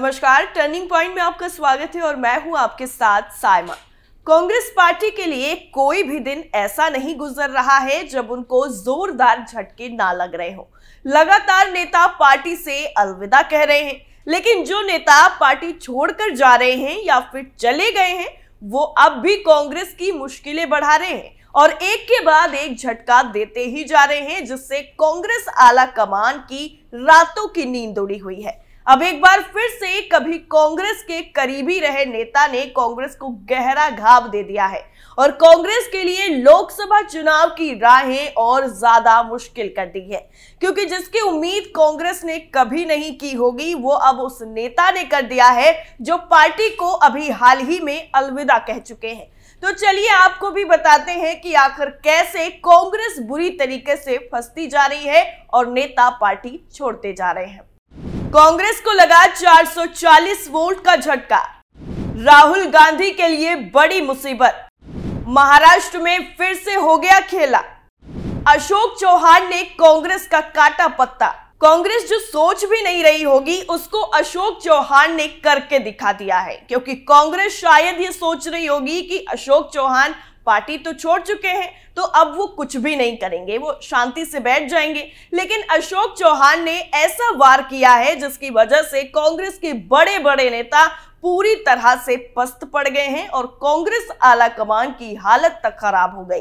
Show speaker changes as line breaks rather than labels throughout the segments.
नमस्कार turning point में आपका स्वागत है और मैं हूं आपके साथ साइमा कांग्रेस पार्टी के लिए कोई भी दिन ऐसा नहीं गुजर रहा है जब उनको जोरदार झटके ना लग रहे हो लगातार नेता पार्टी से अलविदा कह रहे हैं लेकिन जो नेता पार्टी छोड़कर जा रहे हैं या फिर चले गए हैं वो अब भी कांग्रेस की मुश्किलें बढ़ा रहे हैं और एक के बाद एक झटका देते ही जा रहे हैं जिससे कांग्रेस आला कमान की रातों की नींद उड़ी हुई है अब एक बार फिर से कभी कांग्रेस के करीबी रहे नेता ने कांग्रेस को गहरा घाव दे दिया है और कांग्रेस के लिए लोकसभा चुनाव की राहें और ज्यादा मुश्किल कर दी है क्योंकि जिसकी उम्मीद कांग्रेस ने कभी नहीं की होगी वो अब उस नेता ने कर दिया है जो पार्टी को अभी हाल ही में अलविदा कह चुके हैं तो चलिए आपको भी बताते हैं कि आखिर कैसे कांग्रेस बुरी तरीके से फंसती जा रही है और नेता पार्टी छोड़ते जा रहे हैं कांग्रेस को लगा 440 वोल्ट का झटका राहुल गांधी के लिए बड़ी मुसीबत महाराष्ट्र में फिर से हो गया खेला अशोक चौहान ने कांग्रेस का काटा पत्ता कांग्रेस जो सोच भी नहीं रही होगी उसको अशोक चौहान ने करके दिखा दिया है क्योंकि कांग्रेस शायद ये सोच रही होगी कि अशोक चौहान पार्टी तो छोड़ चुके हैं तो अब वो कुछ भी नहीं करेंगे वो शांति से बैठ जाएंगे लेकिन अशोक चौहान ने ऐसा वार किया है जिसकी वजह से कांग्रेस के बड़े बड़े नेता पूरी तरह से पस्त पड़ गए हैं और कांग्रेस आला कमान की हालत तक खराब हो गई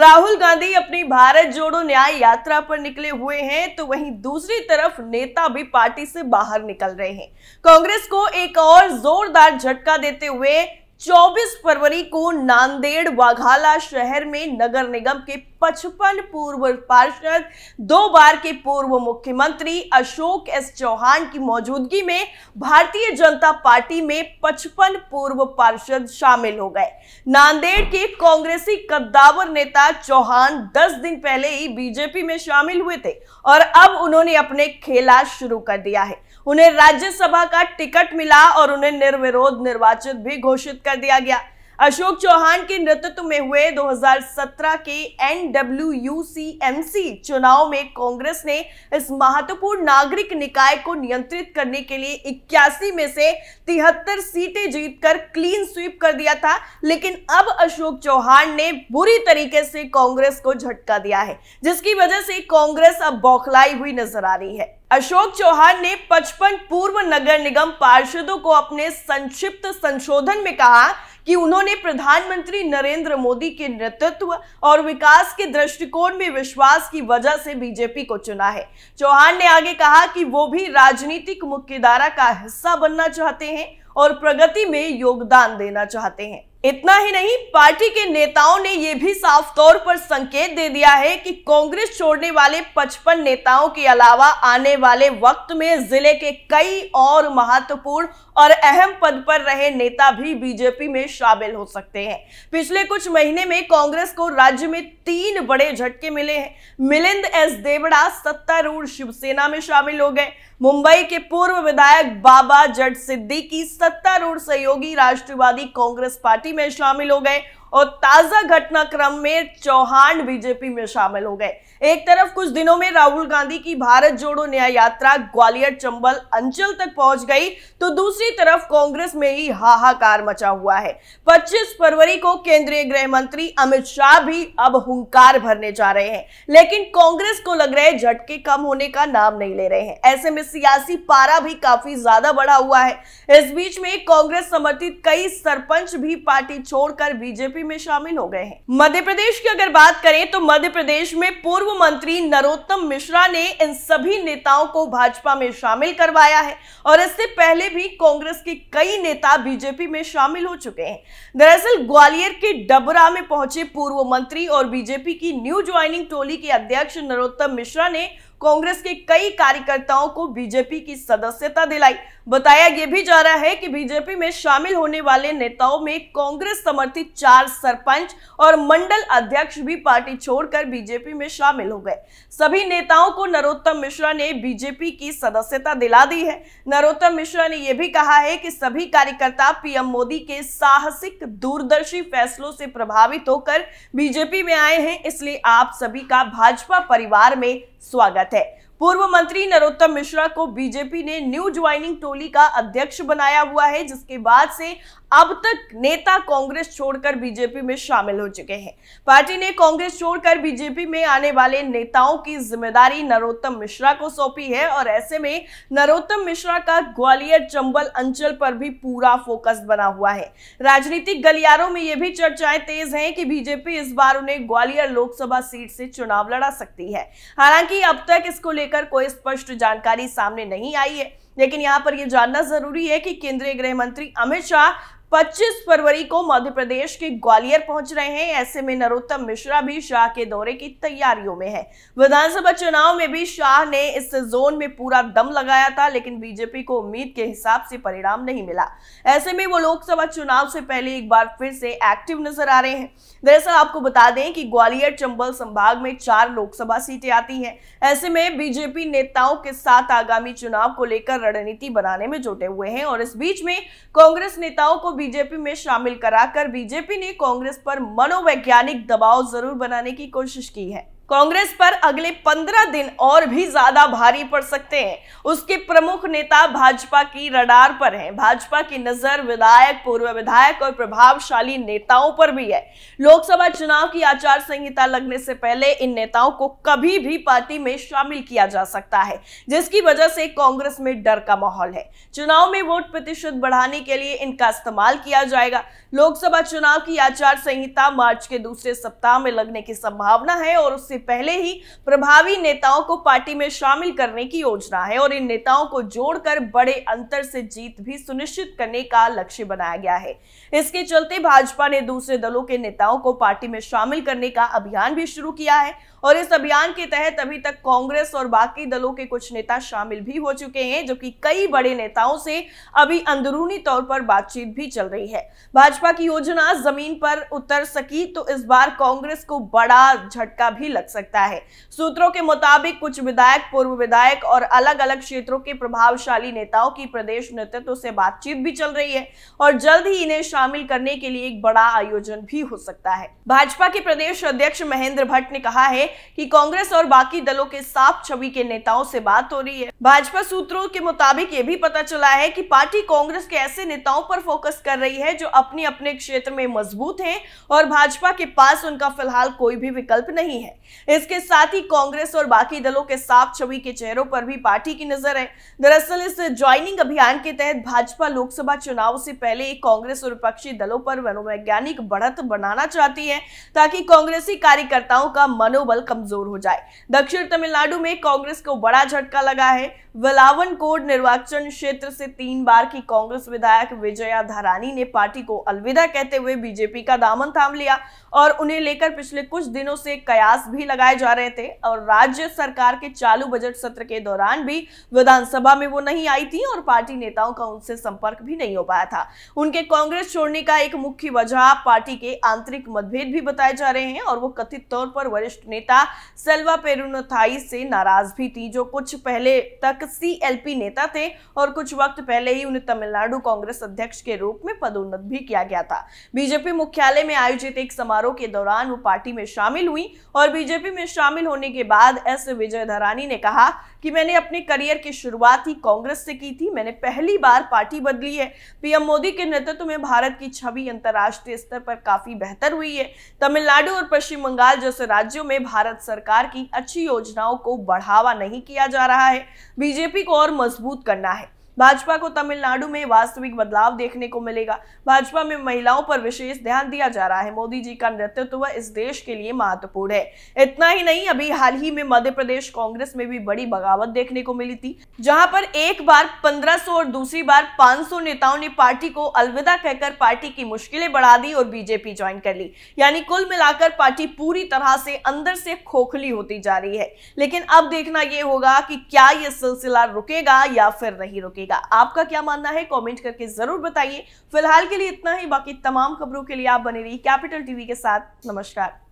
राहुल गांधी अपनी भारत जोड़ो न्याय यात्रा पर निकले हुए हैं तो वहीं दूसरी तरफ नेता भी पार्टी से बाहर निकल रहे हैं कांग्रेस को एक और जोरदार झटका देते हुए 24 फरवरी को नांदेड़ वाघाला शहर में नगर निगम के 55 पूर्व पार्षद दो बार के पूर्व मुख्यमंत्री अशोक एस चौहान की मौजूदगी में भारतीय जनता पार्टी में 55 पूर्व पार्षद शामिल हो गए नांदेड़ के कांग्रेसी कद्दावर नेता चौहान 10 दिन पहले ही बीजेपी में शामिल हुए थे और अब उन्होंने अपने खेला शुरू कर दिया है उन्हें राज्यसभा का टिकट मिला और उन्हें निर्विरोध निर्वाचित भी घोषित कर दिया गया अशोक चौहान के नेतृत्व में हुए 2017 के एनडब्ल्यूयूसीएमसी चुनाव में कांग्रेस ने इस महत्वपूर्ण नागरिक निकाय को नियंत्रित करने के लिए इक्यासी में से तिहत्तर सीटें जीतकर क्लीन स्वीप कर दिया था लेकिन अब अशोक चौहान ने बुरी तरीके से कांग्रेस को झटका दिया है जिसकी वजह से कांग्रेस अब बौखलाई हुई नजर आ रही है अशोक चौहान ने पचपन पूर्व नगर निगम पार्षदों को अपने संक्षिप्त संशोधन में कहा कि उन्होंने प्रधानमंत्री नरेंद्र मोदी के नेतृत्व और विकास के दृष्टिकोण में विश्वास की वजह से बीजेपी को चुना है चौहान ने आगे कहा कि वो भी राजनीतिक मुख्यधारा का हिस्सा बनना चाहते हैं और प्रगति में योगदान देना चाहते हैं इतना ही नहीं पार्टी के नेताओं ने यह भी साफ तौर पर संकेत दे दिया है कि कांग्रेस छोड़ने वाले 55 नेताओं के अलावा आने वाले वक्त में जिले के कई और महत्वपूर्ण और अहम पद पर रहे नेता भी बीजेपी में शामिल हो सकते हैं पिछले कुछ महीने में कांग्रेस को राज्य में तीन बड़े झटके मिले हैं मिलिंद एस देवड़ा सत्तारूढ़ शिवसेना में शामिल हो गए मुंबई के पूर्व विधायक बाबा जट सिद्दीकी सत्तारूढ़ सहयोगी राष्ट्रवादी कांग्रेस पार्टी पार्टी में शामिल हो गए और ताजा घटनाक्रम में चौहान बीजेपी में शामिल हो गए एक तरफ कुछ दिनों में राहुल गांधी की भारत जोड़ो न्याय यात्रा ग्वालियर चंबल अंचल तक पहुंच गई तो दूसरी तरफ कांग्रेस में ही हाहाकार मचा हुआ है 25 फरवरी को केंद्रीय गृह मंत्री अमित शाह भी अब हुंकार भरने जा रहे हैं लेकिन कांग्रेस को लग रहे झटके कम होने का नाम नहीं ले रहे हैं ऐसे में सियासी पारा भी काफी ज्यादा बढ़ा हुआ है इस बीच में कांग्रेस समर्थित कई सरपंच भी पार्टी छोड़कर बीजेपी बीजेपी में शामिल हो गए हैं मध्य प्रदेश की अगर बात करें तो मध्य प्रदेश में पूर्व मंत्री नरोत्तम मिश्रा ने इन सभी नेताओं को भाजपा में शामिल करवाया है और इससे पहले भी कांग्रेस के कई नेता बीजेपी में शामिल हो चुके हैं दरअसल ग्वालियर के डबरा में पहुंचे पूर्व मंत्री और बीजेपी की न्यू ज्वाइनिंग टोली के अध्यक्ष नरोत्तम मिश्रा ने कांग्रेस के कई कार्यकर्ताओं को बीजेपी की सदस्यता दिलाई बताया यह भी जा रहा है कि बीजेपी में शामिल होने वाले नेताओं में कांग्रेस समर्थित चार सरपंच और मंडल अध्यक्ष भी पार्टी छोड़कर बीजेपी में शामिल हो गए सभी नेताओं को नरोत्तम मिश्रा ने बीजेपी की सदस्यता दिला दी है नरोत्तम मिश्रा ने यह भी कहा है कि सभी कार्यकर्ता पीएम मोदी के साहसिक दूरदर्शी फैसलों से प्रभावित होकर बीजेपी में आए हैं इसलिए आप सभी का भाजपा परिवार में स्वागत स्वागत है पूर्व मंत्री नरोत्तम मिश्रा को बीजेपी ने न्यू ज्वाइनिंग टोली का अध्यक्ष बनाया हुआ है जिसके बाद से अब तक नेता कांग्रेस छोड़कर बीजेपी में शामिल हो चुके हैं पार्टी ने कांग्रेस छोड़कर बीजेपी में आने वाले नेताओं की जिम्मेदारी नरोत्तम मिश्रा को सौंपी है और ऐसे में नरोत्तम मिश्रा का ग्वालियर चंबल अंचल पर भी पूरा फोकस बना हुआ है राजनीतिक गलियारों में यह भी चर्चाएं तेज हैं कि बीजेपी इस बार उन्हें ग्वालियर लोकसभा सीट से चुनाव लड़ा सकती है हालांकि अब तक इसको लेकर कोई स्पष्ट जानकारी सामने नहीं आई है लेकिन यहां पर यह जानना जरूरी है कि केंद्रीय गृह मंत्री अमित शाह 25 फरवरी को मध्य प्रदेश के ग्वालियर पहुंच रहे हैं ऐसे में नरोत्तम मिश्रा भी शाह के दौरे की तैयारियों में है विधानसभा चुनाव में भी शाह ने इस जोन में पूरा दम लगाया था लेकिन बीजेपी को उम्मीद के हिसाब से परिणाम नहीं मिला ऐसे में वो लोकसभा चुनाव से पहले एक बार फिर से एक्टिव नजर आ रहे हैं दरअसल आपको बता दें कि ग्वालियर चंबल संभाग में चार लोकसभा सीटें आती हैं ऐसे में बीजेपी नेताओं के साथ आगामी चुनाव को लेकर रणनीति बनाने में जुटे हुए हैं और इस बीच में कांग्रेस नेताओं को बीजेपी में शामिल कराकर बीजेपी ने कांग्रेस पर मनोवैज्ञानिक दबाव जरूर बनाने की कोशिश की है कांग्रेस पर अगले पंद्रह दिन और भी ज्यादा भारी पड़ सकते हैं उसके प्रमुख नेता भाजपा की रडार पर हैं भाजपा की नजर विधायक पूर्व विधायक और प्रभावशाली नेताओं पर भी है लोकसभा चुनाव की आचार संहिता लगने से पहले इन नेताओं को कभी भी पार्टी में शामिल किया जा सकता है जिसकी वजह से कांग्रेस में डर का माहौल है चुनाव में वोट प्रतिशत बढ़ाने के लिए इनका इस्तेमाल किया जाएगा लोकसभा चुनाव की आचार संहिता मार्च के दूसरे सप्ताह में लगने की संभावना है और उससे पहले ही प्रभावी नेताओं को पार्टी में शामिल करने की योजना है और इन नेताओं को जोड़कर बड़े अंतर से जीत भी सुनिश्चित करने का लक्ष्य बनाया गया है इसके चलते भाजपा ने दूसरे दलों के नेताओं को पार्टी में शामिल करने का अभियान भी शुरू किया है और इस अभियान के तहत अभी तक कांग्रेस और बाकी दलों के कुछ नेता शामिल भी हो चुके हैं जबकि कई बड़े नेताओं से अभी अंदरूनी तौर पर बातचीत भी चल रही है भाजपा की योजना जमीन पर उतर सकी तो इस बार कांग्रेस को बड़ा झटका भी लग सकता है सूत्रों के मुताबिक कुछ विधायक पूर्व विधायक और अलग अलग क्षेत्रों के प्रभावशाली नेताओं की प्रदेश नेतृत्व से बातचीत भी चल रही है और जल्द ही इन्हें शामिल करने के लिए एक बड़ा आयोजन भी हो सकता है भाजपा के प्रदेश अध्यक्ष महेंद्र भट्ट ने कहा है की कांग्रेस और बाकी दलों के साफ छवि के नेताओं से बात हो रही है भाजपा सूत्रों के मुताबिक ये भी पता चला है की पार्टी कांग्रेस के ऐसे नेताओं पर फोकस कर रही है जो अपने अपने क्षेत्र में मजबूत हैं और भाजपा के पास उनका फिलहाल कोई भी विकल्प नहीं है इसके साथ ही कांग्रेस और बाकी दलों के साफ छवि के चेहरों पर भी पार्टी की नजर है दरअसल इस ज्वाइनिंग अभियान के तहत भाजपा लोकसभा चुनाव से पहले कांग्रेस और विपक्षी दलों पर मनोवैज्ञानिक बढ़त बनाना चाहती है ताकि कांग्रेसी कार्यकर्ताओं का मनोबल कमजोर हो जाए दक्षिण तमिलनाडु में कांग्रेस को बड़ा झटका लगा है वलावन कोड निर्वाचन क्षेत्र से तीन बार की कांग्रेस विधायक विजया धारानी ने पार्टी को अलविदा कहते हुए बीजेपी का दामन थाम लिया और उन्हें लेकर पिछले कुछ दिनों से कयास भी भी लगाए जा रहे थे और राज्य सरकार के चालू बजट सत्र के दौरान भी विधानसभा में वो नहीं आई थी और पार्टी नेताओं का उनसे संपर्क भी नहीं हो पाया था उनके कांग्रेस छोड़ने का एक मुख्य वजह पार्टी के आंतरिक मतभेद भी बताए जा रहे हैं और वो कथित तौर पर वरिष्ठ नेता सेल्वा पेरुनथाई से नाराज भी थी जो कुछ पहले तक सी नेता थे और कुछ वक्त पहले ही उन्हें तमिलनाडु कांग्रेस अध्यक्ष के रूप में पदोन्नत भी किया गया था बीजेपी मुख्यालय में आयोजित एक समारोह के दौरान वो पार्टी में शामिल हुई और बीजेपी बीजेपी में शामिल होने के बाद एस विजय धरानी ने कहा कि मैंने अपने करियर की शुरुआत ही कांग्रेस से की थी मैंने पहली बार पार्टी बदली है पीएम मोदी के नेतृत्व में भारत की छवि अंतर्राष्ट्रीय स्तर पर काफी बेहतर हुई है तमिलनाडु और पश्चिम बंगाल जैसे राज्यों में भारत सरकार की अच्छी योजनाओं को बढ़ावा नहीं किया जा रहा है बीजेपी को और मजबूत करना है भाजपा को तमिलनाडु में वास्तविक बदलाव देखने को मिलेगा भाजपा में महिलाओं पर विशेष ध्यान दिया जा रहा है मोदी जी का नेतृत्व इस देश के लिए महत्वपूर्ण है इतना ही नहीं अभी हाल ही में मध्य प्रदेश कांग्रेस में भी बड़ी बगावत देखने को मिली थी जहां पर एक बार 1500 और दूसरी बार 500 नेताओं ने पार्टी को अलविदा कहकर पार्टी की मुश्किलें बढ़ा दी और बीजेपी ज्वाइन कर ली यानी कुल मिलाकर पार्टी पूरी तरह से अंदर से खोखली होती जा रही है लेकिन अब देखना यह होगा कि क्या यह सिलसिला रुकेगा या फिर नहीं रुकेगा सकेगा आपका क्या मानना है कमेंट करके जरूर बताइए फिलहाल के लिए इतना ही बाकी तमाम खबरों के लिए आप बने रहिए कैपिटल टीवी के साथ नमस्कार